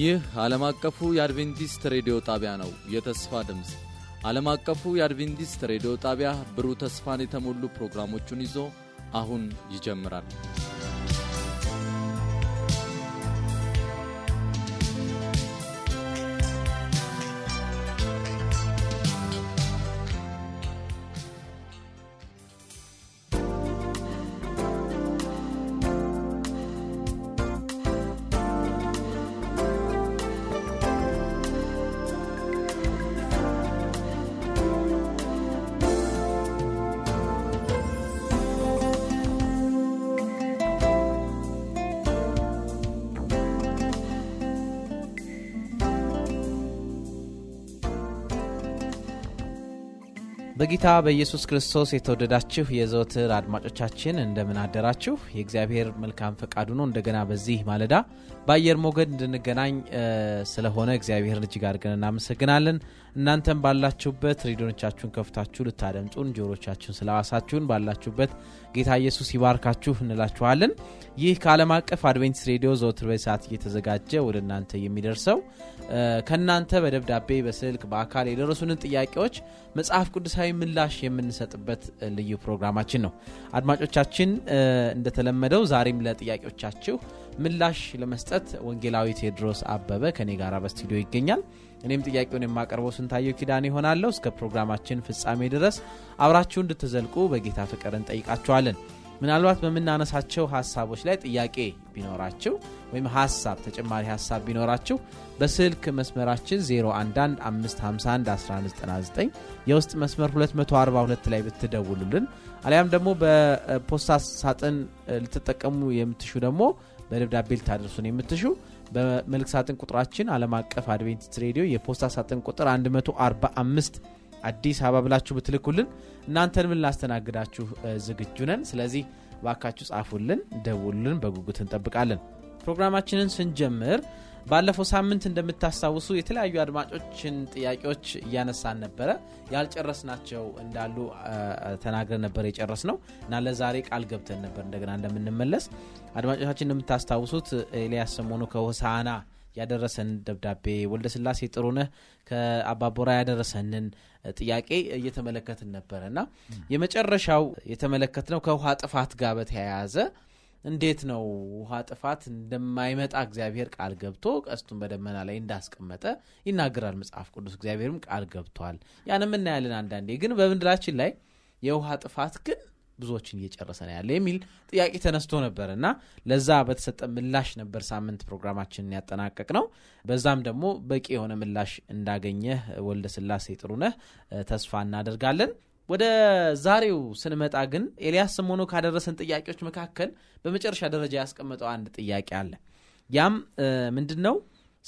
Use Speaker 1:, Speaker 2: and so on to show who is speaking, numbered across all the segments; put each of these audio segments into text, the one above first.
Speaker 1: ይህ ዓለም አቀፉ የአድቬንቲስት ሬዲዮ ጣቢያ ነው። የተስፋ ድምፅ ዓለም አቀፉ የአድቬንቲስት ሬዲዮ ጣቢያ ብሩህ ተስፋን የተሞሉ ፕሮግራሞቹን ይዞ አሁን ይጀምራል። በጌታ በኢየሱስ ክርስቶስ የተወደዳችሁ የዘወትር አድማጮቻችን እንደምን አደራችሁ? የእግዚአብሔር መልካም ፈቃዱ ነው እንደገና በዚህ ማለዳ በአየር ሞገድ እንድንገናኝ ስለሆነ እግዚአብሔርን እጅግ አድርገን እናመሰግናለን። እናንተም ባላችሁበት ሬዲዮኖቻችሁን ከፍታችሁ ልታደምጡን ጆሮቻችሁን ስለዋሳችሁን ባላችሁበት ጌታ ኢየሱስ ይባርካችሁ እንላችኋለን። ይህ ከዓለም አቀፍ አድቬንቲስ ሬዲዮ ዘወትር በሰዓት እየተዘጋጀ ወደ እናንተ የሚደርሰው ከእናንተ በደብዳቤ በስልክ በአካል የደረሱንን ጥያቄዎች መጽሐፍ ቅዱሳዊ ምላሽ የምንሰጥበት ልዩ ፕሮግራማችን ነው። አድማጮቻችን እንደተለመደው ዛሬም ለጥያቄዎቻችሁ ምላሽ ለመስጠት ወንጌላዊ ቴዎድሮስ አበበ ከኔ ጋር በስቱዲዮ ይገኛል። እኔም ጥያቄውን የማቀርበው ስንታየው ኪዳን ይሆናለሁ። እስከ ፕሮግራማችን ፍጻሜ ድረስ አብራችሁ እንድትዘልቁ በጌታ ፍቅር እንጠይቃችኋለን። ምናልባት በምናነሳቸው ሀሳቦች ላይ ጥያቄ ቢኖራችሁ ወይም ሀሳብ ተጨማሪ ሀሳብ ቢኖራችሁ በስልክ መስመራችን 011551199 የውስጥ መስመር 242 ላይ ብትደውሉልን አሊያም ደግሞ በፖስታ ሳጥን ልትጠቀሙ የምትሹ ደግሞ በደብዳቤ ልታደርሱን የምትሹ በመልክ ሳጥን ቁጥራችን ዓለም አቀፍ አድቬንቲስት ሬዲዮ የፖስታ ሳጥን ቁጥር 145 አዲስ አበባ ብላችሁ ብትልኩልን እናንተን ምን ላስተናግዳችሁ ዝግጁ ነን። ስለዚህ ባካችሁ ጻፉልን፣ ደውሉልን፣ በጉጉት እንጠብቃለን። ፕሮግራማችንን ስንጀምር ባለፈው ሳምንት እንደምታስታውሱ የተለያዩ አድማጮችን ጥያቄዎች እያነሳን ነበረ። ያልጨረስ ናቸው እንዳሉ ተናግረ ነበር የጨረስ ነው እና ለዛሬ ቃል ገብተን ነበር እንደገና እንደምንመለስ። አድማጮቻችን እንደምታስታውሱት ኤልያስ ሰሞኑ ከሆሳና ያደረሰን ደብዳቤ ወልደስላሴ ጥሩነህ ከአባቦራ ያደረሰንን ጥያቄ እየተመለከትን ነበረ እና የመጨረሻው ነው ከውሃ ጥፋት ጋር በተያያዘ እንዴት ነው ውሃ ጥፋት እንደማይመጣ እግዚአብሔር ቃል ገብቶ ቀስቱን በደመና ላይ እንዳስቀመጠ ይናገራል መጽሐፍ ቅዱስ። እግዚአብሔርም ቃል ገብቷል። ያን እናያለን። አንዳንዴ ግን በምድራችን ላይ የውሃ ጥፋት ግን ብዙዎችን እየጨረሰ ነው ያለ የሚል ጥያቄ ተነስቶ ነበር እና ለዛ በተሰጠ ምላሽ ነበር ሳምንት ፕሮግራማችንን ያጠናቀቅ ነው። በዛም ደግሞ በቂ የሆነ ምላሽ እንዳገኘህ ወልደ ስላሴ ጥሩነህ ተስፋ እናደርጋለን። ወደ ዛሬው ስንመጣ ግን ኤልያስ ሰሞኑ ካደረሰን ጥያቄዎች መካከል በመጨረሻ ደረጃ ያስቀመጠው አንድ ጥያቄ አለ። ያም ምንድን ነው?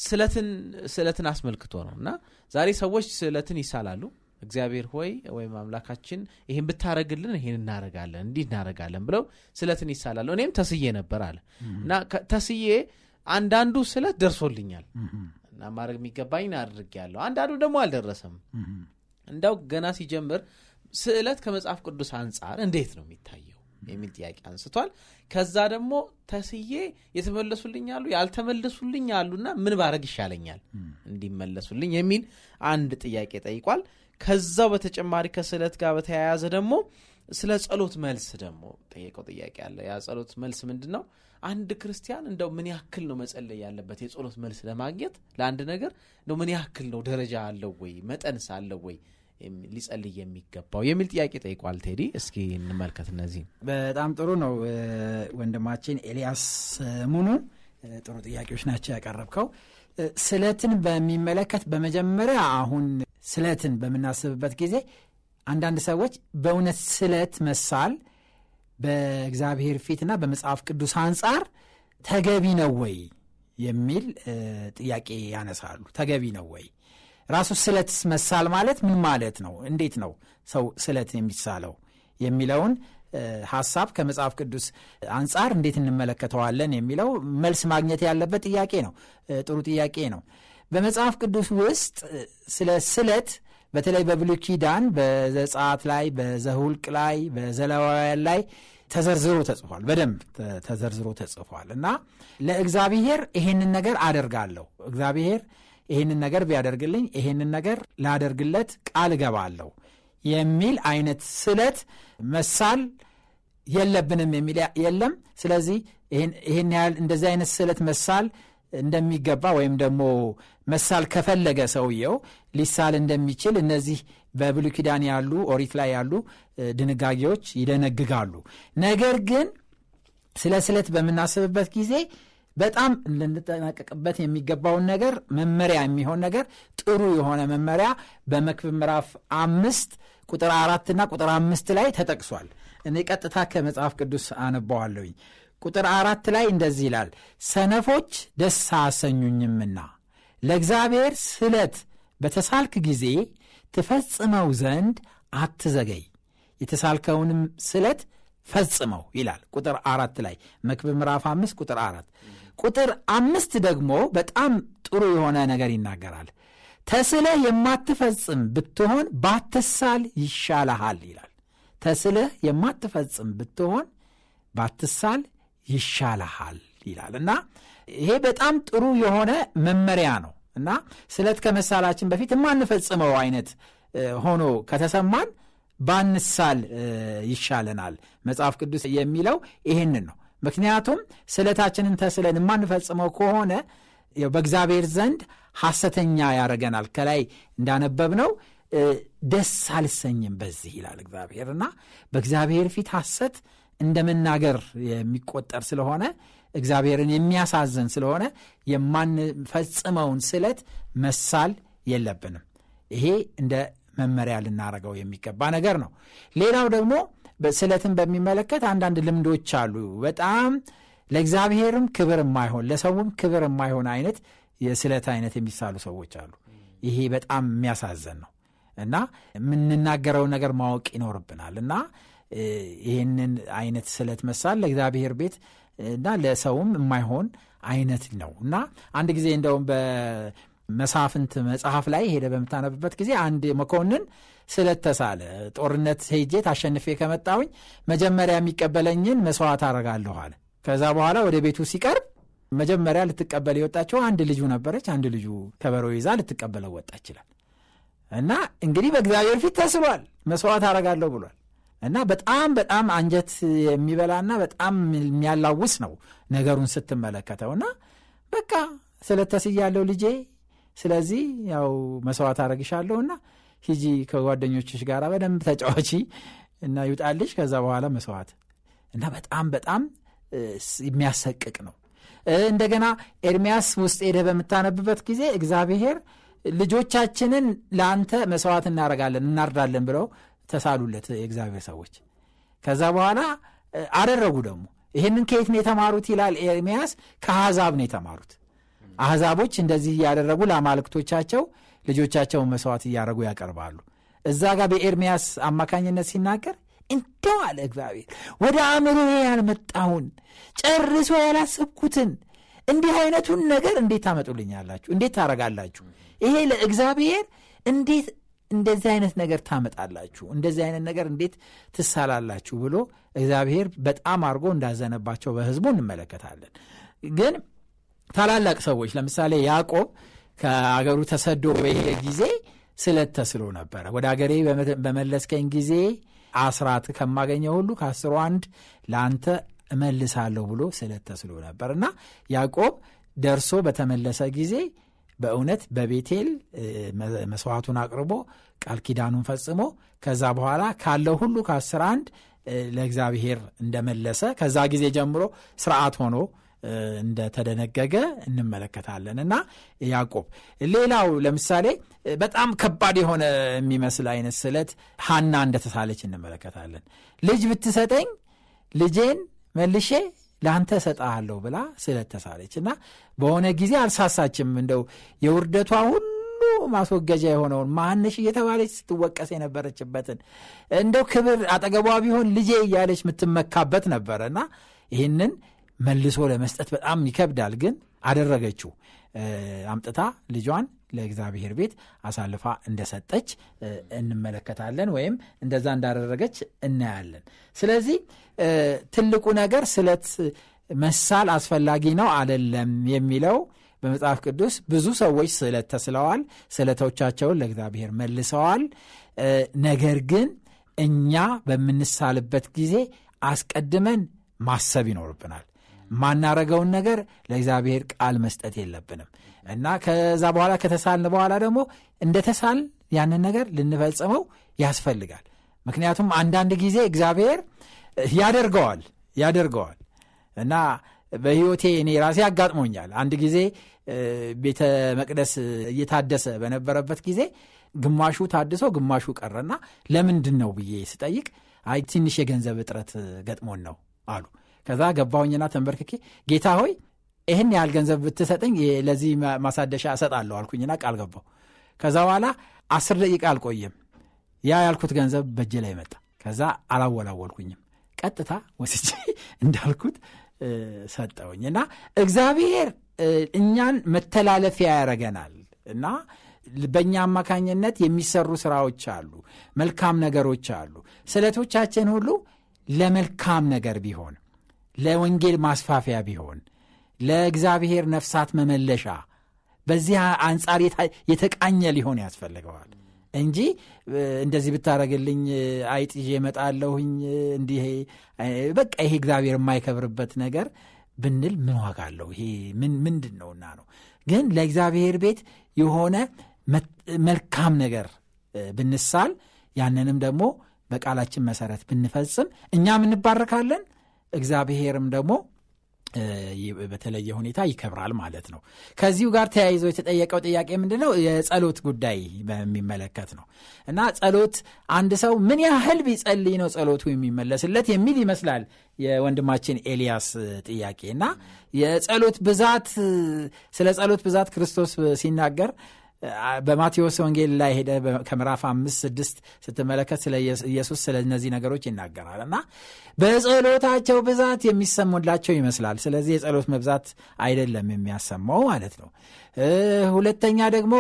Speaker 1: ስለትን ስለትን አስመልክቶ ነው እና ዛሬ ሰዎች ስለትን ይሳላሉ። እግዚአብሔር ሆይ ወይም አምላካችን ይህን ብታረግልን ይህን እናረጋለን እንዲህ እናረጋለን ብለው ስለትን ይሳላሉ። እኔም ተስዬ ነበር አለ እና ተስዬ አንዳንዱ ስለት ደርሶልኛል እና ማድረግ የሚገባኝ አድርጌያለሁ፣ አንዳንዱ ደግሞ አልደረሰም። እንዳው ገና ሲጀምር ስዕለት ከመጽሐፍ ቅዱስ አንጻር እንዴት ነው የሚታየው የሚል ጥያቄ አንስቷል። ከዛ ደግሞ ተስዬ የተመለሱልኝ አሉ፣ ያልተመለሱልኝ አሉና ምን ባረግ ይሻለኛል እንዲመለሱልኝ የሚል አንድ ጥያቄ ጠይቋል። ከዛው በተጨማሪ ከስዕለት ጋር በተያያዘ ደግሞ ስለ ጸሎት መልስ ደግሞ ጠየቀው ጥያቄ አለ። ያ ጸሎት መልስ ምንድን ነው? አንድ ክርስቲያን እንደው ምን ያክል ነው መጸለይ ያለበት? የጸሎት መልስ ለማግኘት ለአንድ ነገር እንደው ምን ያክል ነው ደረጃ አለው ወይ መጠንስ አለው ወይ ሊጸልይ የሚገባው የሚል ጥያቄ ጠይቋል ቴዲ። እስኪ እንመልከት። እነዚህ
Speaker 2: በጣም ጥሩ ነው ወንድማችን ኤልያስ ሙኑ፣ ጥሩ ጥያቄዎች ናቸው ያቀረብከው። ስለትን በሚመለከት በመጀመሪያ አሁን ስለትን በምናስብበት ጊዜ አንዳንድ ሰዎች በእውነት ስለት መሳል በእግዚአብሔር ፊትና በመጽሐፍ ቅዱስ አንጻር ተገቢ ነው ወይ የሚል ጥያቄ ያነሳሉ። ተገቢ ነው ወይ ራሱ ስለት መሳል ማለት ምን ማለት ነው? እንዴት ነው ሰው ስለት የሚሳለው የሚለውን ሀሳብ ከመጽሐፍ ቅዱስ አንጻር እንዴት እንመለከተዋለን የሚለው መልስ ማግኘት ያለበት ጥያቄ ነው። ጥሩ ጥያቄ ነው። በመጽሐፍ ቅዱስ ውስጥ ስለ ስለት በተለይ በብሉይ ኪዳን ላይ፣ በዘሁልቅ ላይ፣ በዘሌዋውያን ላይ ተዘርዝሮ ተጽፏል። በደንብ ተዘርዝሮ ተጽፏል እና ለእግዚአብሔር ይሄንን ነገር አደርጋለሁ እግዚአብሔር ይህንን ነገር ቢያደርግልኝ ይህንን ነገር ላደርግለት ቃል እገባለሁ የሚል አይነት ስለት መሳል የለብንም የሚል የለም። ስለዚህ ይህን ያህል እንደዚህ አይነት ስለት መሳል እንደሚገባ ወይም ደግሞ መሳል ከፈለገ ሰውየው ሊሳል እንደሚችል እነዚህ በብሉ ኪዳን ያሉ ኦሪት ላይ ያሉ ድንጋጌዎች ይደነግጋሉ። ነገር ግን ስለ ስለት በምናስብበት ጊዜ በጣም ልንጠናቀቅበት የሚገባውን ነገር መመሪያ የሚሆን ነገር ጥሩ የሆነ መመሪያ በመክብብ ምዕራፍ አምስት ቁጥር አራትና ቁጥር አምስት ላይ ተጠቅሷል። እኔ ቀጥታ ከመጽሐፍ ቅዱስ አነባዋለሁኝ። ቁጥር አራት ላይ እንደዚህ ይላል፣ ሰነፎች ደስ አሰኙኝምና ለእግዚአብሔር ስለት በተሳልክ ጊዜ ትፈጽመው ዘንድ አትዘገይ፣ የተሳልከውንም ስለት ፈጽመው ይላል። ቁጥር አራት ላይ መክብብ ምዕራፍ አምስት ቁጥር አራት ቁጥር አምስት ደግሞ በጣም ጥሩ የሆነ ነገር ይናገራል። ተስለህ የማትፈጽም ብትሆን ባትሳል ይሻልሃል ይላል። ተስለህ የማትፈጽም ብትሆን ባትሳል ይሻልሃል ይላል እና ይሄ በጣም ጥሩ የሆነ መመሪያ ነው እና ስለት ከመሳላችን በፊት የማንፈጽመው አይነት ሆኖ ከተሰማን ባንሳል ይሻለናል። መጽሐፍ ቅዱስ የሚለው ይህንን ነው። ምክንያቱም ስለታችንን ተስለን የማንፈጽመው ከሆነ በእግዚአብሔር ዘንድ ሐሰተኛ ያደረገናል። ከላይ እንዳነበብ ነው ደስ አልሰኝም በዚህ ይላል እና በእግዚአብሔር ፊት ሐሰት እንደ መናገር የሚቆጠር ስለሆነ እግዚአብሔርን የሚያሳዝን ስለሆነ የማንፈጽመውን ስለት መሳል የለብንም። ይሄ እንደ መመሪያ ልናረገው የሚገባ ነገር ነው። ሌላው ደግሞ ስለትን በሚመለከት አንዳንድ ልምዶች አሉ። በጣም ለእግዚአብሔርም ክብር የማይሆን ለሰውም ክብር የማይሆን አይነት የስለት አይነት የሚሳሉ ሰዎች አሉ። ይሄ በጣም የሚያሳዘን ነው እና የምንናገረው ነገር ማወቅ ይኖርብናል እና ይህንን አይነት ስለት መሳል ለእግዚአብሔር ቤት እና ለሰውም የማይሆን አይነት ነው እና አንድ ጊዜ እንደውም በመሳፍንት መጽሐፍ ላይ ሄደ በምታነብበት ጊዜ አንድ መኮንን ስለተሳለ ጦርነት ሄጄ ታሸንፌ ከመጣሁኝ መጀመሪያ የሚቀበለኝን መስዋዕት አረጋለሁ አለ። ከዛ በኋላ ወደ ቤቱ ሲቀርብ መጀመሪያ ልትቀበል የወጣቸው አንድ ልጁ ነበረች። አንድ ልጁ ከበሮ ይዛ ልትቀበለው ወጣ ይችላል እና እንግዲህ በእግዚአብሔር ፊት ተስሏል፣ መስዋዕት አረጋለሁ ብሏል እና በጣም በጣም አንጀት የሚበላና በጣም የሚያላውስ ነው ነገሩን ስትመለከተውና በቃ ስለተስያለው ልጄ ስለዚህ ያው መስዋዕት አደርግሻለሁና ሂጂ ከጓደኞችሽ ጋር በደንብ ተጫዋቺ እና ይውጣልሽ ከዛ በኋላ መስዋዕት እና በጣም በጣም የሚያሰቅቅ ነው። እንደገና ኤርሚያስ ውስጥ ሄደህ በምታነብበት ጊዜ እግዚአብሔር ልጆቻችንን ለአንተ መስዋዕት እናረጋለን እናርዳለን ብለው ተሳሉለት የእግዚአብሔር ሰዎች። ከዛ በኋላ አደረጉ ደግሞ። ይህንን ከየት ነው የተማሩት ይላል ኤርሚያስ። ከአሕዛብ ነው የተማሩት። አሕዛቦች እንደዚህ እያደረጉ ለአማልክቶቻቸው ልጆቻቸውን መስዋዕት እያደረጉ ያቀርባሉ። እዛ ጋር በኤርምያስ አማካኝነት ሲናገር እንደው አለ እግዚአብሔር ወደ አእምሮ ያልመጣውን ጨርሶ ያላሰብኩትን እንዲህ አይነቱን ነገር እንዴት ታመጡልኛላችሁ? እንዴት ታረጋላችሁ? ይሄ ለእግዚአብሔር እንዴት እንደዚህ አይነት ነገር ታመጣላችሁ? እንደዚህ አይነት ነገር እንዴት ትሳላላችሁ? ብሎ እግዚአብሔር በጣም አድርጎ እንዳዘነባቸው በህዝቡ እንመለከታለን። ግን ታላላቅ ሰዎች ለምሳሌ ያዕቆብ ከአገሩ ተሰዶ በሄደ ጊዜ ስለት ተስሎ ነበረ። ወደ አገሬ በመለስከኝ ጊዜ አስራት ከማገኘው ሁሉ ከአስሩ አንድ ለአንተ እመልሳለሁ ብሎ ስለት ተስሎ ነበር እና ያዕቆብ ደርሶ በተመለሰ ጊዜ በእውነት በቤቴል መስዋዕቱን አቅርቦ ቃል ኪዳኑን ፈጽሞ ከዛ በኋላ ካለው ሁሉ ከአስር አንድ ለእግዚአብሔር እንደመለሰ ከዛ ጊዜ ጀምሮ ስርዓት ሆኖ እንደተደነገገ እንመለከታለን እና ያዕቆብ ሌላው ለምሳሌ በጣም ከባድ የሆነ የሚመስል አይነት ስለት ሀና እንደተሳለች እንመለከታለን። ልጅ ብትሰጠኝ ልጄን መልሼ ለአንተ ሰጣለሁ ብላ ስለት ተሳለች እና በሆነ ጊዜ አልሳሳችም። እንደው የውርደቷ ሁሉ ማስወገጃ የሆነውን ማነሽ እየተባለች ስትወቀስ የነበረችበትን እንደው ክብር አጠገቧ ቢሆን ልጄ እያለች የምትመካበት ነበረ እና ይህንን መልሶ ለመስጠት በጣም ይከብዳል። ግን አደረገችው። አምጥታ ልጇን ለእግዚአብሔር ቤት አሳልፋ እንደሰጠች እንመለከታለን፣ ወይም እንደዛ እንዳደረገች እናያለን። ስለዚህ ትልቁ ነገር ስለት መሳል አስፈላጊ ነው አደለም የሚለው በመጽሐፍ ቅዱስ ብዙ ሰዎች ስዕለት ተስለዋል፣ ስዕለቶቻቸውን ለእግዚአብሔር መልሰዋል። ነገር ግን እኛ በምንሳልበት ጊዜ አስቀድመን ማሰብ ይኖርብናል። ማናረገውን ነገር ለእግዚአብሔር ቃል መስጠት የለብንም እና ከዛ በኋላ ከተሳልን በኋላ ደግሞ እንደተሳል ያንን ነገር ልንፈጽመው ያስፈልጋል። ምክንያቱም አንዳንድ ጊዜ እግዚአብሔር ያደርገዋል ያደርገዋል እና በህይወቴ እኔ ራሴ አጋጥሞኛል። አንድ ጊዜ ቤተ መቅደስ እየታደሰ በነበረበት ጊዜ ግማሹ ታድሶ ግማሹ ቀረና ለምንድን ነው ብዬ ስጠይቅ አይ ትንሽ የገንዘብ እጥረት ገጥሞን ነው አሉ። ከዛ ገባሁኝና ተንበርክኬ ጌታ ሆይ ይህን ያህል ገንዘብ ብትሰጠኝ ለዚህ ማሳደሻ እሰጣለሁ አልኩኝና ቃል ገባሁ። ከዛ በኋላ አስር ደቂቃ አልቆየም ያ ያልኩት ገንዘብ በእጅ ላይ መጣ። ከዛ አላወላወልኩኝም፣ ቀጥታ ወስጄ እንዳልኩት ሰጠውኝ እና እግዚአብሔር እኛን መተላለፊያ ያደርገናል እና በእኛ አማካኝነት የሚሰሩ ስራዎች አሉ፣ መልካም ነገሮች አሉ። ስለቶቻችን ሁሉ ለመልካም ነገር ቢሆን ለወንጌል ማስፋፊያ ቢሆን ለእግዚአብሔር ነፍሳት መመለሻ በዚህ አንጻር የተቃኘ ሊሆን ያስፈልገዋል እንጂ እንደዚህ ብታደረግልኝ አይጥ ይዤ እመጣለሁኝ እንዲህ በቃ ይሄ እግዚአብሔር የማይከብርበት ነገር ብንል ምን ዋጋ አለው? ይሄ ምን ምንድን ነውና ነው። ግን ለእግዚአብሔር ቤት የሆነ መልካም ነገር ብንሳል ያንንም ደግሞ በቃላችን መሰረት ብንፈጽም እኛም እንባረካለን፣ እግዚአብሔርም ደግሞ በተለየ ሁኔታ ይከብራል ማለት ነው። ከዚሁ ጋር ተያይዞ የተጠየቀው ጥያቄ ምንድን ነው? የጸሎት ጉዳይ በሚመለከት ነው እና ጸሎት አንድ ሰው ምን ያህል ቢጸልይ ነው ጸሎቱ የሚመለስለት የሚል ይመስላል የወንድማችን ኤልያስ ጥያቄ እና የጸሎት ብዛት ስለ ጸሎት ብዛት ክርስቶስ ሲናገር በማቴዎስ ወንጌል ላይ ሄደ ከምዕራፍ አምስት ስድስት ስትመለከት ስለ ኢየሱስ ስለ እነዚህ ነገሮች ይናገራል እና በጸሎታቸው ብዛት የሚሰሙላቸው ይመስላል። ስለዚህ የጸሎት መብዛት አይደለም የሚያሰማው ማለት ነው። ሁለተኛ ደግሞ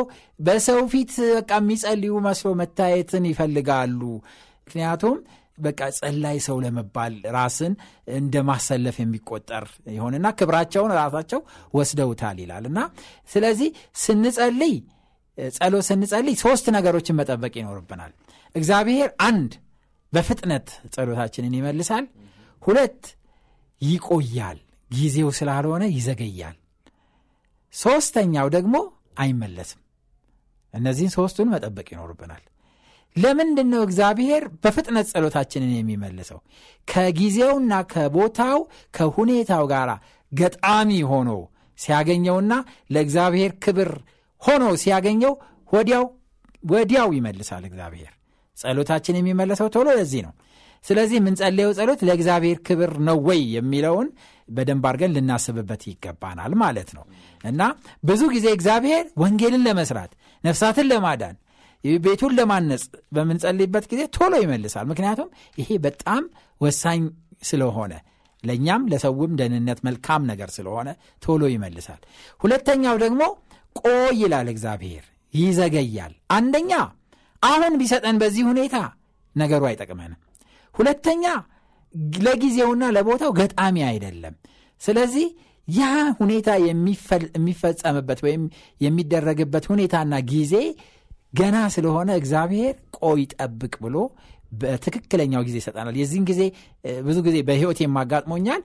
Speaker 2: በሰው ፊት በቃ የሚጸልዩ መስሎ መታየትን ይፈልጋሉ። ምክንያቱም በቃ ጸላይ ሰው ለመባል ራስን እንደ ማሰለፍ የሚቆጠር ይሆንና ክብራቸውን ራሳቸው ወስደውታል ይላል እና ስለዚህ ስንጸልይ ጸሎት ስንጸልይ ሶስት ነገሮችን መጠበቅ ይኖርብናል። እግዚአብሔር አንድ በፍጥነት ጸሎታችንን ይመልሳል። ሁለት ይቆያል፣ ጊዜው ስላልሆነ ይዘገያል። ሶስተኛው ደግሞ አይመለስም። እነዚህን ሶስቱን መጠበቅ ይኖርብናል። ለምንድን ነው እግዚአብሔር በፍጥነት ጸሎታችንን የሚመልሰው? ከጊዜውና ከቦታው ከሁኔታው ጋር ገጣሚ ሆኖ ሲያገኘውና ለእግዚአብሔር ክብር ሆኖ ሲያገኘው ወዲያው ወዲያው ይመልሳል እግዚአብሔር። ጸሎታችን የሚመለሰው ቶሎ ለዚህ ነው። ስለዚህ የምንጸለየው ጸሎት ለእግዚአብሔር ክብር ነው ወይ የሚለውን በደንብ አርገን ልናስብበት ይገባናል ማለት ነው እና ብዙ ጊዜ እግዚአብሔር ወንጌልን ለመስራት ነፍሳትን ለማዳን ቤቱን ለማነጽ በምንጸልይበት ጊዜ ቶሎ ይመልሳል። ምክንያቱም ይሄ በጣም ወሳኝ ስለሆነ ለእኛም ለሰውም ደህንነት መልካም ነገር ስለሆነ ቶሎ ይመልሳል። ሁለተኛው ደግሞ ቆይ ይላል እግዚአብሔር፣ ይዘገያል። አንደኛ አሁን ቢሰጠን በዚህ ሁኔታ ነገሩ አይጠቅመንም። ሁለተኛ ለጊዜውና ለቦታው ገጣሚ አይደለም። ስለዚህ ያ ሁኔታ የሚፈጸምበት ወይም የሚደረግበት ሁኔታና ጊዜ ገና ስለሆነ እግዚአብሔር ቆይ ጠብቅ ብሎ በትክክለኛው ጊዜ ይሰጠናል። የዚህን ጊዜ ብዙ ጊዜ በህይወት የማጋጥሞኛል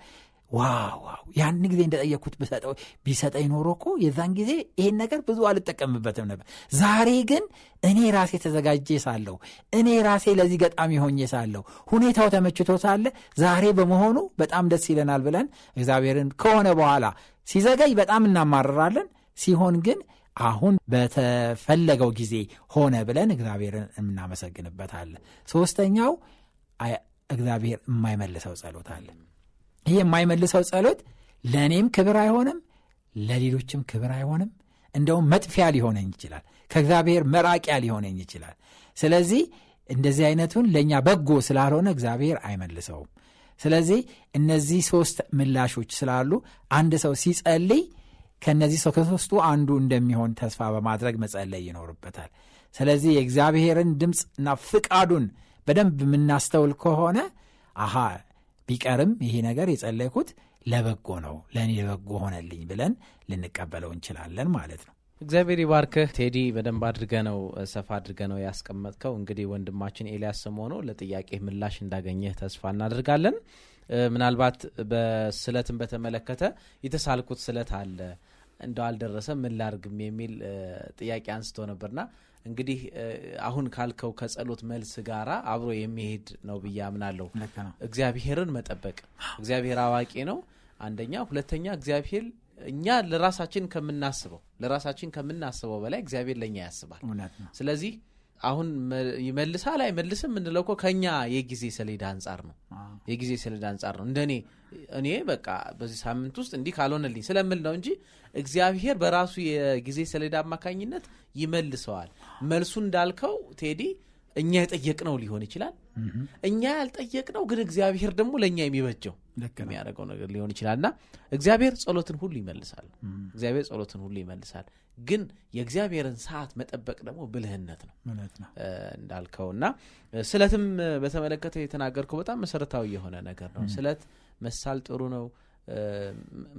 Speaker 2: ዋው ያን ጊዜ እንደጠየኩት ብሰጠው ቢሰጠኝ ኖሮ እኮ የዛን ጊዜ ይሄን ነገር ብዙ አልጠቀምበትም ነበር። ዛሬ ግን እኔ ራሴ ተዘጋጄ ሳለሁ፣ እኔ ራሴ ለዚህ ገጣሚ ሆኜ ሳለሁ፣ ሁኔታው ተመችቶ ሳለ ዛሬ በመሆኑ በጣም ደስ ይለናል ብለን እግዚአብሔርን ከሆነ በኋላ ሲዘገይ በጣም እናማርራለን። ሲሆን ግን አሁን በተፈለገው ጊዜ ሆነ ብለን እግዚአብሔርን እናመሰግንበታለን። ሶስተኛው እግዚአብሔር የማይመልሰው ጸሎት አለ። ይህ የማይመልሰው ጸሎት ለእኔም ክብር አይሆንም፣ ለሌሎችም ክብር አይሆንም። እንደውም መጥፊያ ሊሆነኝ ይችላል። ከእግዚአብሔር መራቂያ ሊሆነኝ ይችላል። ስለዚህ እንደዚህ አይነቱን ለእኛ በጎ ስላልሆነ እግዚአብሔር አይመልሰውም። ስለዚህ እነዚህ ሶስት ምላሾች ስላሉ አንድ ሰው ሲጸልይ ከእነዚህ ሰው ከሶስቱ አንዱ እንደሚሆን ተስፋ በማድረግ መጸለይ ይኖርበታል። ስለዚህ የእግዚአብሔርን ድምፅና ፍቃዱን በደንብ የምናስተውል ከሆነ አሃ ቢቀርም ይሄ ነገር የጸለይኩት ለበጎ ነው፣ ለእኔ ለበጎ ሆነልኝ ብለን ልንቀበለው እንችላለን ማለት ነው። እግዚአብሔር ይባርክህ ቴዲ። በደንብ አድርገ
Speaker 1: ነው ሰፋ አድርገ ነው ያስቀመጥከው። እንግዲህ ወንድማችን ኤልያስ ሆኖ ለጥያቄ ምላሽ እንዳገኘህ ተስፋ እናደርጋለን። ምናልባት በስለትን በተመለከተ የተሳልኩት ስለት አለ እንደ አልደረሰ ምን ላርግም የሚል ጥያቄ አንስቶ ነበርና እንግዲህ አሁን ካልከው ከጸሎት መልስ ጋራ አብሮ የሚሄድ ነው ብዬ አምናለሁ። እግዚአብሔርን መጠበቅ እግዚአብሔር አዋቂ ነው አንደኛ። ሁለተኛ እግዚአብሔር እኛ ለራሳችን ከምናስበው ለራሳችን ከምናስበው በላይ እግዚአብሔር ለእኛ ያስባል። ስለዚህ አሁን ይመልሳል አይመልስም የምንለው እኮ ከኛ የጊዜ ሰሌዳ አንጻር ነው። የጊዜ ሰሌዳ አንጻር ነው። እንደኔ እኔ በቃ በዚህ ሳምንት ውስጥ እንዲህ ካልሆነልኝ ስለምል ነው እንጂ እግዚአብሔር በራሱ የጊዜ ሰሌዳ አማካኝነት ይመልሰዋል። መልሱ እንዳልከው ቴዲ እኛ የጠየቅነው ሊሆን ይችላል እኛ ያልጠየቅነው ግን እግዚአብሔር ደግሞ ለእኛ የሚበጀው የሚያደርገው ነገር ሊሆን ይችላል ና እግዚአብሔር ጸሎትን ሁሉ ይመልሳል። እግዚአብሔር ጸሎትን ሁሉ ይመልሳል። ግን የእግዚአብሔርን ሰዓት መጠበቅ ደግሞ ብልህነት ነው እንዳልከው እና ስለትም በተመለከተ የተናገርከው በጣም መሰረታዊ የሆነ ነገር ነው። ስለት መሳል ጥሩ ነው፣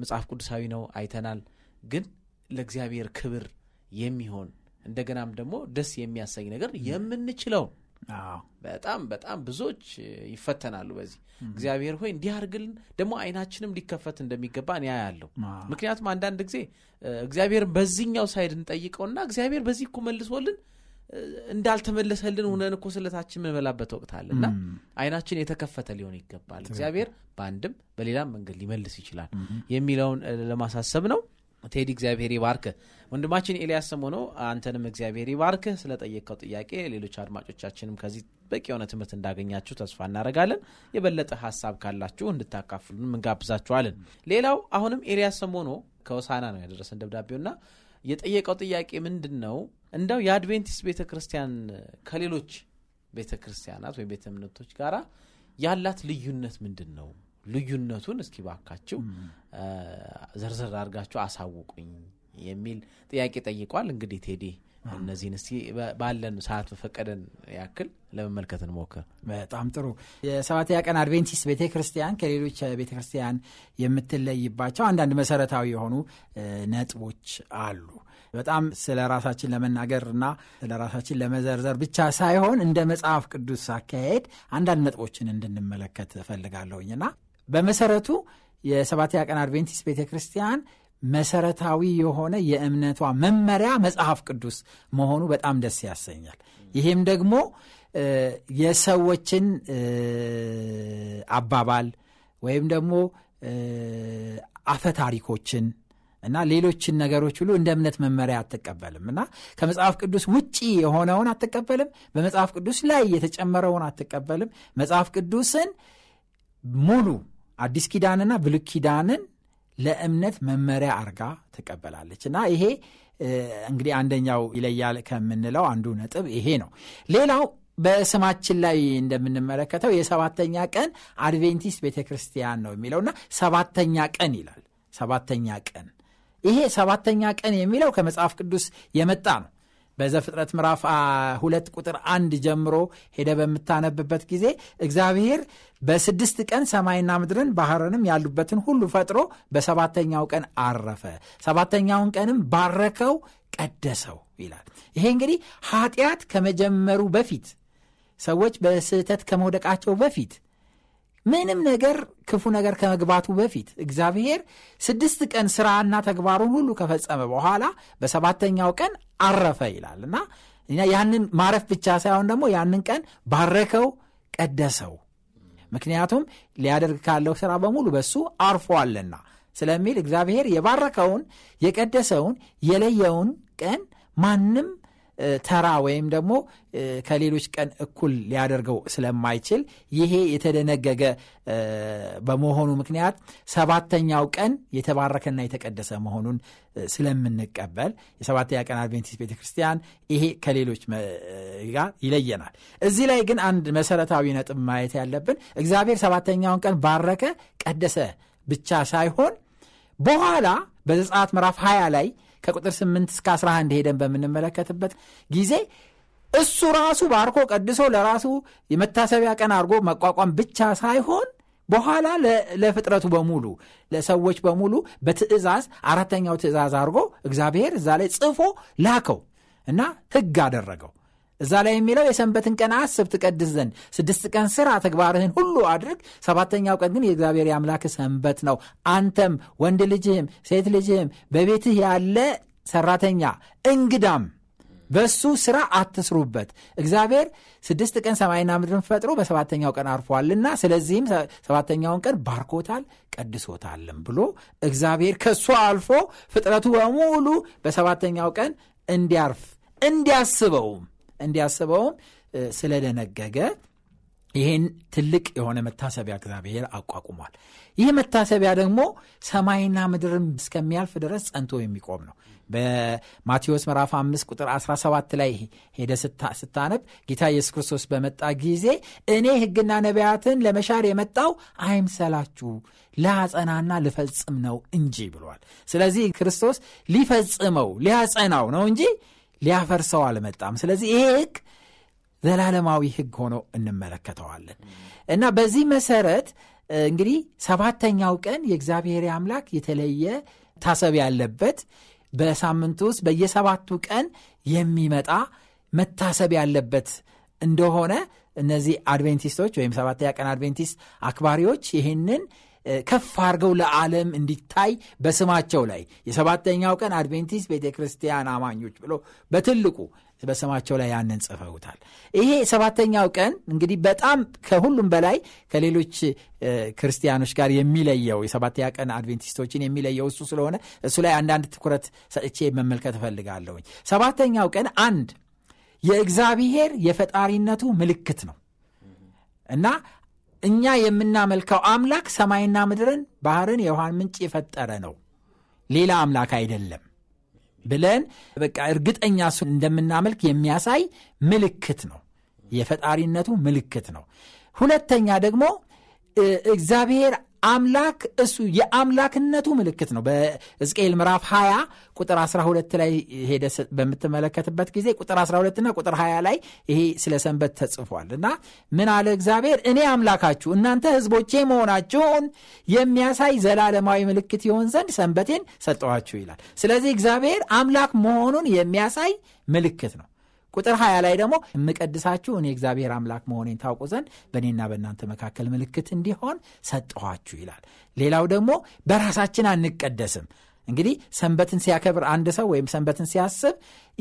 Speaker 1: መጽሐፍ ቅዱሳዊ ነው፣ አይተናል። ግን ለእግዚአብሔር ክብር የሚሆን እንደገናም ደግሞ ደስ የሚያሰኝ ነገር የምንችለውን በጣም በጣም ብዙዎች ይፈተናሉ በዚህ እግዚአብሔር ሆይ እንዲህ አድርግልን ደግሞ አይናችንም ሊከፈት እንደሚገባ እኔ ያለው ምክንያቱም አንዳንድ ጊዜ እግዚአብሔርን በዚህኛው ሳይድ እንጠይቀውና እግዚአብሔር በዚህ እኮ መልሶልን እንዳልተመለሰልን ሁነን እኮ ስለታችን የምንበላበት ወቅት አለ እና አይናችን የተከፈተ ሊሆን ይገባል እግዚአብሔር በአንድም በሌላም መንገድ ሊመልስ ይችላል የሚለውን ለማሳሰብ ነው ቴዲ እግዚአብሔር ይባርክ። ወንድማችን ኤልያስ ሰሞኑ አንተንም እግዚአብሔር ይባርክ። ስለጠየቀው ጥያቄ ሌሎች አድማጮቻችንም ከዚህ በቂ የሆነ ትምህርት እንዳገኛችሁ ተስፋ እናደርጋለን። የበለጠ ሀሳብ ካላችሁ እንድታካፍሉንም እንጋብዛችኋለን። ሌላው አሁንም ኤልያስ ሰሞኑ ከሆሳና ነው ያደረሰን ና የጠየቀው ጥያቄ ምንድን ነው? እንደው የአድቬንቲስት ቤተ ክርስቲያን ከሌሎች ቤተ ክርስቲያናት ወይም ቤተ እምነቶች ጋራ ያላት ልዩነት ምንድን ነው? ልዩነቱን እስኪ ባካችሁ ዘርዘር አድርጋችሁ አሳውቁኝ የሚል ጥያቄ ጠይቋል። እንግዲህ ቴዲ እነዚህን እስቲ ባለን ሰዓት በፈቀደን ያክል ለመመልከት እንሞክር።
Speaker 2: በጣም ጥሩ። የሰባተኛ ቀን አድቬንቲስት ቤተ ክርስቲያን ከሌሎች ቤተ ክርስቲያን የምትለይባቸው አንዳንድ መሰረታዊ የሆኑ ነጥቦች አሉ። በጣም ስለ ራሳችን ለመናገርና ስለ ራሳችን ለመዘርዘር ብቻ ሳይሆን እንደ መጽሐፍ ቅዱስ አካሄድ አንዳንድ ነጥቦችን እንድንመለከት እፈልጋለሁኝና በመሰረቱ የሰባተኛ ቀን አድቬንቲስት ቤተ ክርስቲያን መሰረታዊ የሆነ የእምነቷ መመሪያ መጽሐፍ ቅዱስ መሆኑ በጣም ደስ ያሰኛል። ይሄም ደግሞ የሰዎችን አባባል ወይም ደግሞ አፈ ታሪኮችን እና ሌሎችን ነገሮች ሁሉ እንደ እምነት መመሪያ አትቀበልም እና ከመጽሐፍ ቅዱስ ውጪ የሆነውን አትቀበልም። በመጽሐፍ ቅዱስ ላይ የተጨመረውን አትቀበልም። መጽሐፍ ቅዱስን ሙሉ አዲስ ኪዳንና ብሉ ኪዳንን ለእምነት መመሪያ አርጋ ትቀበላለች እና ይሄ እንግዲህ አንደኛው ይለያል ከምንለው አንዱ ነጥብ ይሄ ነው። ሌላው በስማችን ላይ እንደምንመለከተው የሰባተኛ ቀን አድቬንቲስት ቤተ ክርስቲያን ነው እና ሰባተኛ ቀን ይላል። ሰባተኛ ቀን ይሄ ሰባተኛ ቀን የሚለው ከመጽሐፍ ቅዱስ የመጣ ነው። በዘፍጥረት ምዕራፍ ሁለት ቁጥር አንድ ጀምሮ ሄደ በምታነብበት ጊዜ እግዚአብሔር በስድስት ቀን ሰማይና ምድርን ባህርንም ያሉበትን ሁሉ ፈጥሮ በሰባተኛው ቀን አረፈ። ሰባተኛውን ቀንም ባረከው፣ ቀደሰው ይላል። ይሄ እንግዲህ ኃጢአት ከመጀመሩ በፊት ሰዎች በስህተት ከመውደቃቸው በፊት ምንም ነገር ክፉ ነገር ከመግባቱ በፊት እግዚአብሔር ስድስት ቀን ስራና ተግባሩን ሁሉ ከፈጸመ በኋላ በሰባተኛው ቀን አረፈ ይላል እና ያንን ማረፍ ብቻ ሳይሆን ደግሞ ያንን ቀን ባረከው፣ ቀደሰው ምክንያቱም ሊያደርግ ካለው ስራ በሙሉ በሱ አርፏልና ስለሚል እግዚአብሔር የባረከውን፣ የቀደሰውን፣ የለየውን ቀን ማንም ተራ ወይም ደግሞ ከሌሎች ቀን እኩል ሊያደርገው ስለማይችል ይሄ የተደነገገ በመሆኑ ምክንያት ሰባተኛው ቀን የተባረከና የተቀደሰ መሆኑን ስለምንቀበል የሰባተኛ ቀን አድቬንቲስት ቤተክርስቲያን ይሄ ከሌሎች ጋር ይለየናል። እዚህ ላይ ግን አንድ መሰረታዊ ነጥብ ማየት ያለብን እግዚአብሔር ሰባተኛውን ቀን ባረከ፣ ቀደሰ ብቻ ሳይሆን በኋላ በዘጸአት ምዕራፍ 20 ላይ ከቁጥር 8 እስከ 11 ሄደን በምንመለከትበት ጊዜ እሱ ራሱ ባርኮ ቀድሶ ለራሱ የመታሰቢያ ቀን አድርጎ መቋቋም ብቻ ሳይሆን በኋላ ለፍጥረቱ በሙሉ ለሰዎች በሙሉ በትእዛዝ አራተኛው ትእዛዝ አድርጎ እግዚአብሔር እዛ ላይ ጽፎ ላከው እና ህግ አደረገው። እዛ ላይ የሚለው የሰንበትን ቀን አስብ ትቀድስ ዘንድ ስድስት ቀን ስራ ተግባርህን ሁሉ አድርግ፣ ሰባተኛው ቀን ግን የእግዚአብሔር የአምላክ ሰንበት ነው። አንተም ወንድ ልጅህም ሴት ልጅህም በቤትህ ያለ ሰራተኛ እንግዳም በሱ ስራ አትስሩበት። እግዚአብሔር ስድስት ቀን ሰማይና ምድርን ፈጥሮ በሰባተኛው ቀን አርፏልና ስለዚህም ሰባተኛውን ቀን ባርኮታል ቀድሶታልም ብሎ እግዚአብሔር ከሱ አልፎ ፍጥረቱ በሙሉ በሰባተኛው ቀን እንዲያርፍ እንዲያስበውም እንዲያስበውም ስለደነገገ ይህን ትልቅ የሆነ መታሰቢያ እግዚአብሔር አቋቁሟል። ይህ መታሰቢያ ደግሞ ሰማይና ምድርም እስከሚያልፍ ድረስ ጸንቶ የሚቆም ነው። በማቴዎስ ምዕራፍ 5 ቁጥር 17 ላይ ሄደ ስታነብ ጌታ ኢየሱስ ክርስቶስ በመጣ ጊዜ እኔ ሕግና ነቢያትን ለመሻር የመጣው አይምሰላችሁ ላጸናና ልፈጽም ነው እንጂ ብሏል። ስለዚህ ክርስቶስ ሊፈጽመው ሊያጸናው ነው እንጂ ሊያፈርሰው አልመጣም። ስለዚህ ይሄ ህግ ዘላለማዊ ህግ ሆኖ እንመለከተዋለን እና በዚህ መሰረት እንግዲህ ሰባተኛው ቀን የእግዚአብሔር አምላክ የተለየ ታሰብ ያለበት በሳምንቱ ውስጥ በየሰባቱ ቀን የሚመጣ መታሰብ ያለበት እንደሆነ እነዚህ አድቬንቲስቶች ወይም ሰባተኛ ቀን አድቬንቲስት አክባሪዎች ይህንን ከፍ አድርገው ለዓለም እንዲታይ በስማቸው ላይ የሰባተኛው ቀን አድቬንቲስት ቤተ ክርስቲያን አማኞች ብሎ በትልቁ በስማቸው ላይ ያንን ጽፈውታል። ይሄ ሰባተኛው ቀን እንግዲህ በጣም ከሁሉም በላይ ከሌሎች ክርስቲያኖች ጋር የሚለየው የሰባተኛ ቀን አድቬንቲስቶችን የሚለየው እሱ ስለሆነ እሱ ላይ አንዳንድ ትኩረት ሰጥቼ መመልከት እፈልጋለሁኝ። ሰባተኛው ቀን አንድ የእግዚአብሔር የፈጣሪነቱ ምልክት ነው እና እኛ የምናመልከው አምላክ ሰማይና ምድርን ባህርን የውሃን ምንጭ የፈጠረ ነው፣ ሌላ አምላክ አይደለም ብለን በቃ እርግጠኛ እሱ እንደምናመልክ የሚያሳይ ምልክት ነው። የፈጣሪነቱ ምልክት ነው። ሁለተኛ ደግሞ እግዚአብሔር አምላክ እሱ የአምላክነቱ ምልክት ነው። በሕዝቅኤል ምዕራፍ 20 ቁጥር 12 ላይ ሄደ በምትመለከትበት ጊዜ ቁጥር 12ና ቁጥር 20 ላይ ይሄ ስለ ሰንበት ተጽፏል እና ምን አለ እግዚአብሔር እኔ አምላካችሁ እናንተ ሕዝቦቼ መሆናችሁን የሚያሳይ ዘላለማዊ ምልክት ይሆን ዘንድ ሰንበቴን ሰጠኋችሁ ይላል። ስለዚህ እግዚአብሔር አምላክ መሆኑን የሚያሳይ ምልክት ነው። ቁጥር 20 ላይ ደግሞ የምቀድሳችሁ እኔ እግዚአብሔር አምላክ መሆኔን ታውቁ ዘንድ በእኔና በእናንተ መካከል ምልክት እንዲሆን ሰጠኋችሁ ይላል። ሌላው ደግሞ በራሳችን አንቀደስም። እንግዲህ ሰንበትን ሲያከብር አንድ ሰው ወይም ሰንበትን ሲያስብ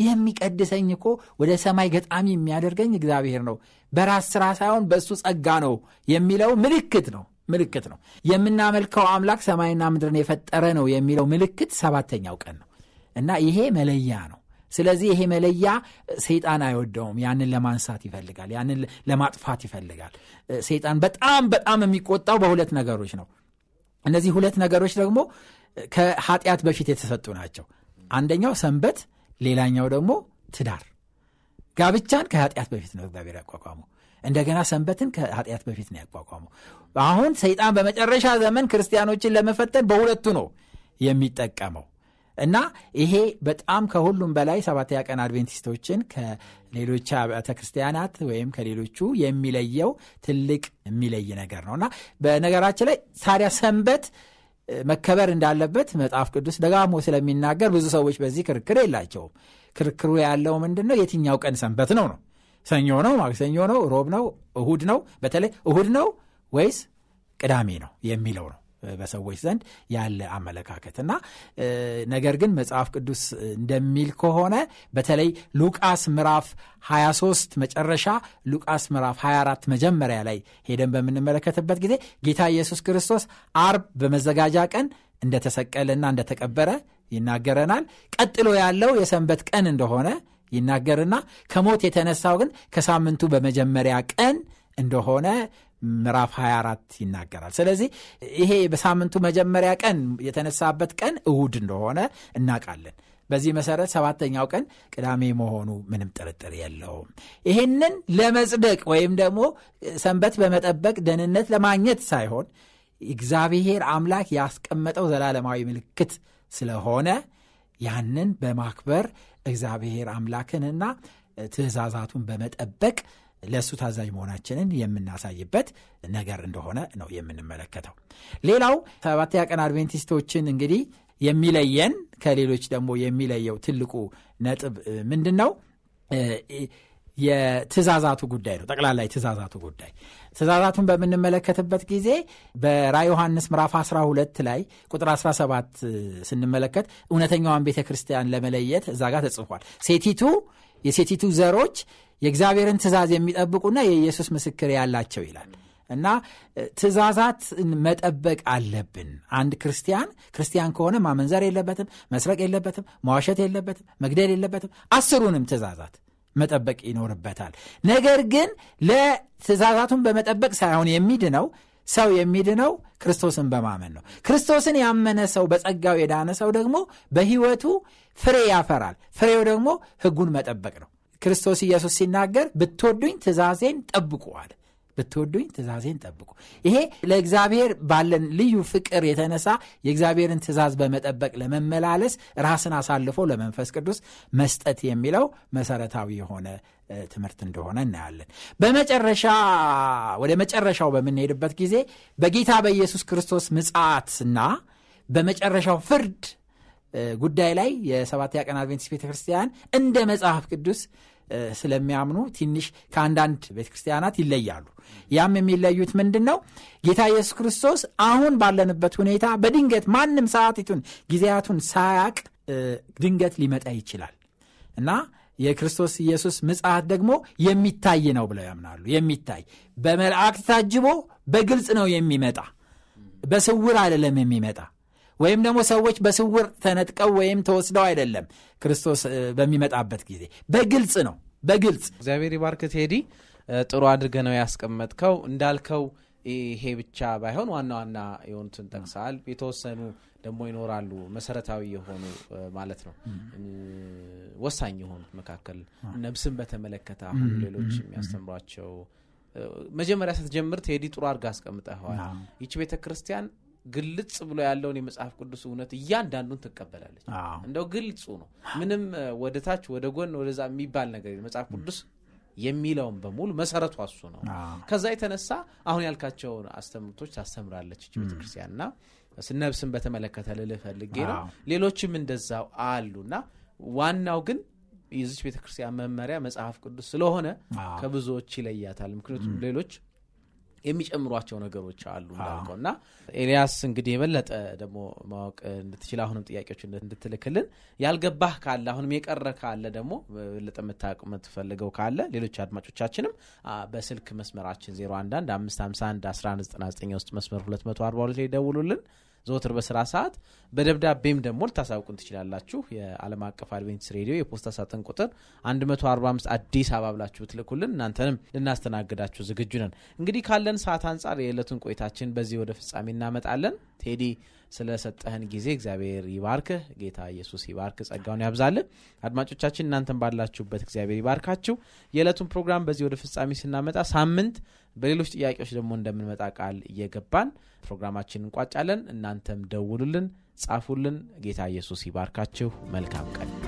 Speaker 2: የሚቀድሰኝ እኮ ወደ ሰማይ ገጣሚ የሚያደርገኝ እግዚአብሔር ነው፣ በራስ ስራ ሳይሆን በእሱ ጸጋ ነው የሚለው ምልክት ነው ምልክት ነው። የምናመልከው አምላክ ሰማይና ምድርን የፈጠረ ነው የሚለው ምልክት ሰባተኛው ቀን ነው እና ይሄ መለያ ነው። ስለዚህ ይሄ መለያ ሰይጣን አይወደውም። ያንን ለማንሳት ይፈልጋል፣ ያንን ለማጥፋት ይፈልጋል። ሰይጣን በጣም በጣም የሚቆጣው በሁለት ነገሮች ነው። እነዚህ ሁለት ነገሮች ደግሞ ከኃጢአት በፊት የተሰጡ ናቸው። አንደኛው ሰንበት፣ ሌላኛው ደግሞ ትዳር። ጋብቻን ከኃጢአት በፊት ነው እግዚአብሔር ያቋቋመው። እንደገና ሰንበትን ከኃጢአት በፊት ነው ያቋቋመው። አሁን ሰይጣን በመጨረሻ ዘመን ክርስቲያኖችን ለመፈተን በሁለቱ ነው የሚጠቀመው። እና ይሄ በጣም ከሁሉም በላይ ሰባተኛ ቀን አድቬንቲስቶችን ከሌሎች አብያተ ክርስቲያናት ወይም ከሌሎቹ የሚለየው ትልቅ የሚለይ ነገር ነው እና በነገራችን ላይ ታዲያ ሰንበት መከበር እንዳለበት መጽሐፍ ቅዱስ ደጋግሞ ስለሚናገር ብዙ ሰዎች በዚህ ክርክር የላቸውም። ክርክሩ ያለው ምንድን ነው? የትኛው ቀን ሰንበት ነው ነው? ሰኞ ነው? ማክሰኞ ነው? ሮብ ነው? እሁድ ነው? በተለይ እሁድ ነው ወይስ ቅዳሜ ነው የሚለው ነው። በሰዎች ዘንድ ያለ አመለካከት እና ነገር ግን መጽሐፍ ቅዱስ እንደሚል ከሆነ በተለይ ሉቃስ ምዕራፍ 23 መጨረሻ ሉቃስ ምዕራፍ 24 መጀመሪያ ላይ ሄደን በምንመለከትበት ጊዜ ጌታ ኢየሱስ ክርስቶስ አርብ በመዘጋጃ ቀን እንደተሰቀለና እንደተቀበረ ይናገረናል። ቀጥሎ ያለው የሰንበት ቀን እንደሆነ ይናገርና ከሞት የተነሳው ግን ከሳምንቱ በመጀመሪያ ቀን እንደሆነ ምዕራፍ 24 ይናገራል። ስለዚህ ይሄ በሳምንቱ መጀመሪያ ቀን የተነሳበት ቀን እሁድ እንደሆነ እናውቃለን። በዚህ መሰረት ሰባተኛው ቀን ቅዳሜ መሆኑ ምንም ጥርጥር የለውም። ይህንን ለመጽደቅ ወይም ደግሞ ሰንበት በመጠበቅ ደህንነት ለማግኘት ሳይሆን እግዚአብሔር አምላክ ያስቀመጠው ዘላለማዊ ምልክት ስለሆነ ያንን በማክበር እግዚአብሔር አምላክንና ትእዛዛቱን በመጠበቅ ለእሱ ታዛዥ መሆናችንን የምናሳይበት ነገር እንደሆነ ነው የምንመለከተው። ሌላው ሰባተኛ ቀን አድቬንቲስቶችን እንግዲህ የሚለየን ከሌሎች ደግሞ የሚለየው ትልቁ ነጥብ ምንድን ነው? የትእዛዛቱ ጉዳይ ነው። ጠቅላላ የትእዛዛቱ ጉዳይ ትእዛዛቱን በምንመለከትበት ጊዜ በራዕየ ዮሐንስ ምዕራፍ 12 ላይ ቁጥር 17 ስንመለከት እውነተኛዋን ቤተ ክርስቲያን ለመለየት እዛ ጋር ተጽፏል። ሴቲቱ የሴቲቱ ዘሮች የእግዚአብሔርን ትእዛዝ የሚጠብቁና የኢየሱስ ምስክር ያላቸው ይላል እና ትእዛዛት መጠበቅ አለብን። አንድ ክርስቲያን ክርስቲያን ከሆነ ማመንዘር የለበትም፣ መስረቅ የለበትም፣ መዋሸት የለበትም፣ መግደል የለበትም። አስሩንም ትእዛዛት መጠበቅ ይኖርበታል። ነገር ግን ለትእዛዛቱን በመጠበቅ ሳይሆን የሚድነው ሰው የሚድነው ክርስቶስን በማመን ነው። ክርስቶስን ያመነ ሰው በጸጋው የዳነ ሰው ደግሞ በህይወቱ ፍሬ ያፈራል። ፍሬው ደግሞ ህጉን መጠበቅ ነው። ክርስቶስ ኢየሱስ ሲናገር ብትወዱኝ ትእዛዜን አለ። ብትወዱኝ ትእዛዜን ጠብቁ። ይሄ ለእግዚአብሔር ባለን ልዩ ፍቅር የተነሳ የእግዚአብሔርን ትእዛዝ በመጠበቅ ለመመላለስ ራስን አሳልፎ ለመንፈስ ቅዱስ መስጠት የሚለው መሰረታዊ የሆነ ትምህርት እንደሆነ እናያለን። በመጨረሻ ወደ መጨረሻው በምንሄድበት ጊዜ በጌታ በኢየሱስ ክርስቶስ ምጽአትና በመጨረሻው ፍርድ ጉዳይ ላይ የሰባተኛ ቀን አድቬንቲስት ቤተክርስቲያን እንደ መጽሐፍ ቅዱስ ስለሚያምኑ ትንሽ ከአንዳንድ ቤተክርስቲያናት ይለያሉ። ያም የሚለዩት ምንድን ነው? ጌታ ኢየሱስ ክርስቶስ አሁን ባለንበት ሁኔታ በድንገት ማንም ሰዓቲቱን ጊዜያቱን ሳያቅ ድንገት ሊመጣ ይችላል እና የክርስቶስ ኢየሱስ ምጽአት ደግሞ የሚታይ ነው ብለው ያምናሉ። የሚታይ በመላእክት ታጅቦ በግልጽ ነው የሚመጣ፣ በስውር አይደለም የሚመጣ ወይም ደግሞ ሰዎች በስውር ተነጥቀው ወይም ተወስደው አይደለም። ክርስቶስ በሚመጣበት ጊዜ በግልጽ ነው። በግልጽ እግዚአብሔር ይባርክ። ቴዲ ጥሩ አድርገ ነው ያስቀመጥከው። እንዳልከው ይሄ
Speaker 1: ብቻ ባይሆን ዋና ዋና የሆኑትን ጠቅሰሃል። የተወሰኑ ደግሞ ይኖራሉ መሰረታዊ የሆኑ ማለት ነው ወሳኝ የሆኑት መካከል ነብስን በተመለከተ አሁን ሌሎች የሚያስተምሯቸው መጀመሪያ ስትጀምር ቴዲ ጥሩ አድርጋ አስቀምጠኸዋል። ይቺ ቤተ ክርስቲያን ግልጽ ብሎ ያለውን የመጽሐፍ ቅዱስ እውነት እያንዳንዱን ትቀበላለች። እንደው ግልጹ ነው። ምንም ወደ ታች ወደ ጎን ወደዛ የሚባል ነገር መጽሐፍ ቅዱስ የሚለውን በሙሉ መሰረቱ አሱ ነው። ከዛ የተነሳ አሁን ያልካቸውን አስተምርቶች ታስተምራለች እች ቤተክርስቲያን እና ስነብስን በተመለከተ ልልፈልጌ ነው። ሌሎችም እንደዛው አሉና ዋናው ግን የዚች ቤተክርስቲያን መመሪያ መጽሐፍ ቅዱስ ስለሆነ ከብዙዎች ይለያታል። ምክንያቱም ሌሎች የሚጨምሯቸው ነገሮች አሉ እንዳልከው እና ኤልያስ እንግዲህ የበለጠ ደግሞ ማወቅ እንድትችል አሁንም ጥያቄዎች እንድትልክልን ያልገባህ ካለ አሁንም የቀረ ካለ ደግሞ በበለጠ የምታውቅ የምትፈልገው ካለ ሌሎች አድማጮቻችንም በስልክ መስመራችን 011 1199 ውስጥ መስመር 242 ላይ ደውሉልን። ዘወትር በስራ ሰዓት በደብዳቤም ደግሞ ልታሳውቁን ትችላላችሁ። የዓለም አቀፍ አድቬንቲስ ሬዲዮ የፖስታ ሳጥን ቁጥር 145 አዲስ አበባ ብላችሁ ብትልኩልን እናንተንም ልናስተናግዳችሁ ዝግጁ ነን። እንግዲህ ካለን ሰዓት አንጻር የዕለቱን ቆይታችን በዚህ ወደ ፍጻሜ እናመጣለን። ቴዲ ስለሰጠህን ጊዜ እግዚአብሔር ይባርክህ። ጌታ ኢየሱስ ይባርክ፣ ጸጋውን ያብዛልን አድማጮቻችን እናንተን ባላችሁበት እግዚአብሔር ይባርካችሁ። የዕለቱን ፕሮግራም በዚህ ወደ ፍጻሜ ስናመጣ ሳምንት በሌሎች ጥያቄዎች ደግሞ እንደምንመጣ ቃል እየገባን ፕሮግራማችን እንቋጫለን። እናንተም ደውሉልን፣ ጻፉልን። ጌታ ኢየሱስ ይባርካችሁ። መልካም ቀን